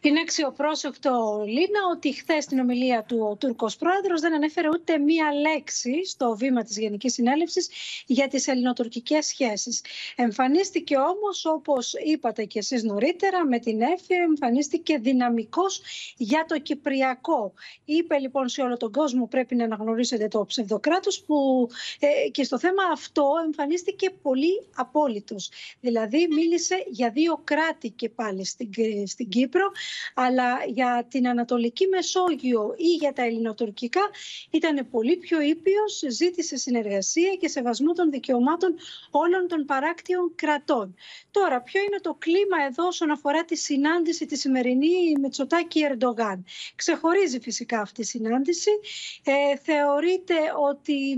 την αξιοπρόσεκτο Λίνα ότι χθες στην ομιλία του ο Τούρκος Πρόεδρος δεν ανέφερε ούτε μία λέξη στο βήμα της Γενικής Συνέλευσης για τις ελληνοτουρκικές σχέσεις. Εμφανίστηκε όμως, όπως είπατε κι εσείς νωρίτερα με την Εφη εμφανίστηκε δυναμικός για το Κυπριακό. Είπε λοιπόν σε όλο τον κόσμο πρέπει να αναγνωρίσετε το ψευδοκράτος, που ε, και στο θέμα αυτό εμφανίστηκε πολύ απόλυτος. Δηλαδή μίλησε για δύο κράτη και πάλι στην, στην Κύπρο αλλά για την Ανατολική Μεσόγειο ή για τα ελληνοτουρκικά ήταν πολύ πιο ήπιος, ζήτησε συνεργασία και σεβασμό των δικαιωμάτων όλων των παράκτιων κρατών. Τώρα, ποιο είναι το κλίμα εδώ όσον αφορά τη συνάντηση τη σημερινή Μετσοτάκη Ερντογάν. Ξεχωρίζει φυσικά αυτή η συνάντηση. Ε, θεωρείται ότι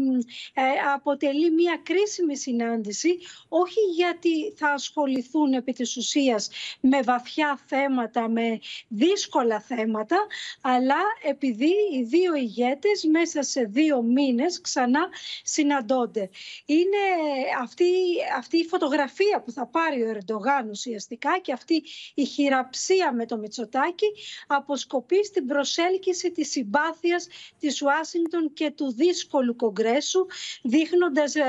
ε, αποτελεί μια κρίσιμη συνάντηση, όχι γιατί θα ασχοληθούν επί της ουσίας με βαθιά θέματα, με δύσκολα θέματα, αλλά επειδή οι δύο ηγέτες μέσα σε δύο μήνες ξανά συναντώνται. Είναι αυτή, η φωτογραφία που θα πάρει ο Ερντογάν ουσιαστικά και αυτή η χειραψία με το Μητσοτάκη αποσκοπεί στην προσέλκυση της συμπάθειας της Ουάσιγκτον και του δύσκολου Κογκρέσου, δείχνοντας ε,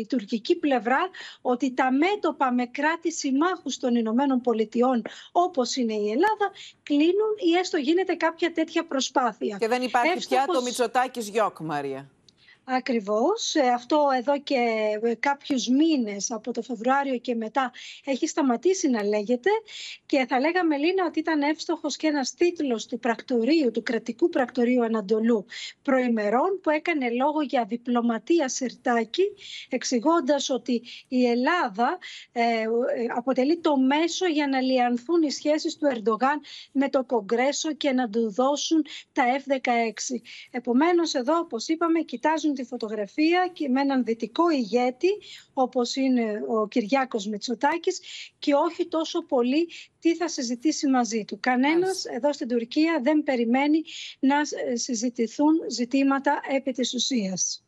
η τουρκική πλευρά ότι τα μέτωπα με κράτη συμμάχους των Ηνωμένων Πολιτειών όπως είναι η Ελλάδα κλείνουν ή έστω γίνεται κάποια τέτοια προσπάθεια. Και δεν υπάρχει πια το Μητσοτάκης Γιώκ, Μαρία. Ακριβώς. Ε, αυτό εδώ και ε, κάποιους μήνες από το Φεβρουάριο και μετά έχει σταματήσει να λέγεται και θα λέγαμε Λίνα ότι ήταν εύστοχος και ένας τίτλος του πρακτορείου, του κρατικού πρακτορείου Ανατολού προημερών που έκανε λόγο για διπλωματία Σερτάκη εξηγώντας ότι η Ελλάδα ε, αποτελεί το μέσο για να λιανθούν οι σχέσεις του Ερντογάν με το Κογκρέσο και να του δώσουν τα F-16. Επομένως εδώ όπως είπαμε κοιτάζουν τη φωτογραφία και με έναν δυτικό ηγέτη όπως είναι ο Κυριάκος Μητσοτάκης και όχι τόσο πολύ τι θα συζητήσει μαζί του. Κανένας εδώ στην Τουρκία δεν περιμένει να συζητηθούν ζητήματα επί της ουσίας.